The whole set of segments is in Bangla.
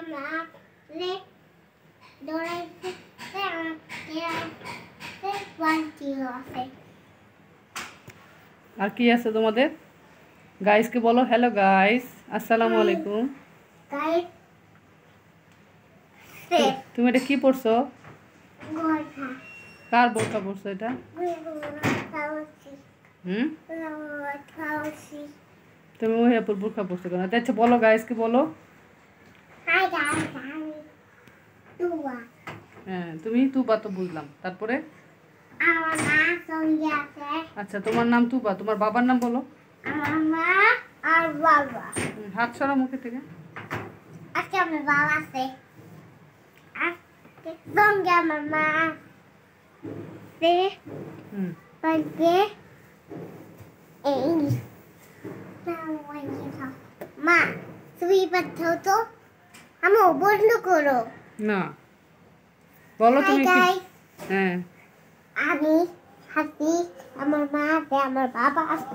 আমরা লে ডোরাইটেতে আছি সেট 1 কি আছে আর কি আছে তোমাদের গাইসকে বলো হ্যালো গাইস আসসালামু আলাইকুম গাইস তুমি এটা কি পড়ছো গয়না তার বড়টা পড়ছো এটা হুম গয়না খাওছি তুমি ওই যে বুলবুলকা পড়ছো না তুমি একটু বলো গাইসকে বলো হ্যাঁ তুমি তুবা তো বুঝলাম তারপরে আচ্ছা তোমার নাম তুবা তোমার বাবার নাম বলো হাত সরা মুখে থেকে আজকে আমার বাবা আছে সঙ্গে আমার মা আছে সঙ্গে এই মা তুই বাচ্চাও তো আমো বন্ধ করো না বলো তুমি কি হ্যাঁ আমি হাসি আমার মা আছে আমার বাবা আছে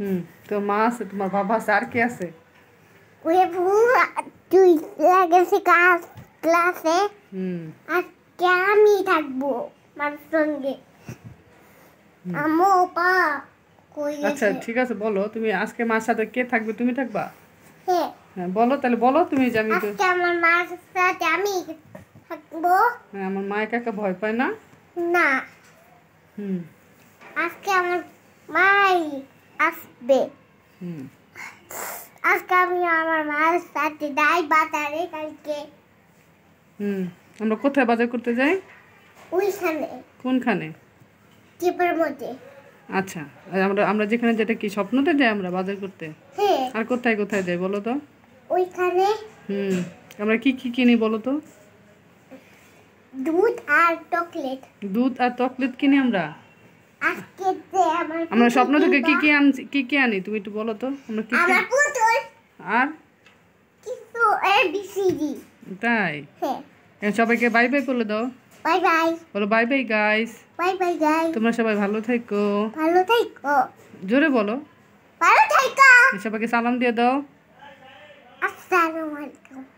হুম তো মা আছে তোমার বাবা আছে আর কে আছে ওই পুরো তুই লাগেছে ক্লাস ক্লাসে হুম আজকে আমি থাকবো মার সঙ্গে আমো পা আচ্ছা ঠিক আছে বলো তুমি আজকে মার সাথে কে থাকবে তুমি থাকবা হ্যাঁ হ্যাঁ বলো তাহলে বলো তুমি যে আজকে আমার আমি থাকবো হ্যাঁ আমার মা কাকা ভয় পায় না না হুম আজকে আমার মাই আসবে হুম আজকে আমি আমার মার সাথে যাই বাজারে কালকে হুম আমরা কোথায় বাজার করতে যাই ওইখানে কোনখানে টিপের মধ্যে আচ্ছা আমরা আমরা যেখানে যেটা কি স্বপ্নতে যাই আমরা বাজার করতে হ্যাঁ। আর কোথায় কোথায় যাই বলো তো ওইখানে হুম আমরা কি কি কিনি বলো তো দুধ আর চকলেট দুধ আর চকলেট কিনি আমরা আজকে যে আমরা স্বপ্ন থেকে কি কি আনছি কি কি আনি তুমি একটু বলো তো আমরা কি আমরা পুতুল আর কিছু এ বি সি ডি তাই হ্যাঁ সবাইকে বাই বাই বলে দাও বাই বাই বলো bye bye guys bye bye guys তোমরা সবাই ভালো থেকো ভালো থেকো জোরে বলো ভালো থেকো সবাইকে সালাম দিয়ে দাও Assalamualaikum.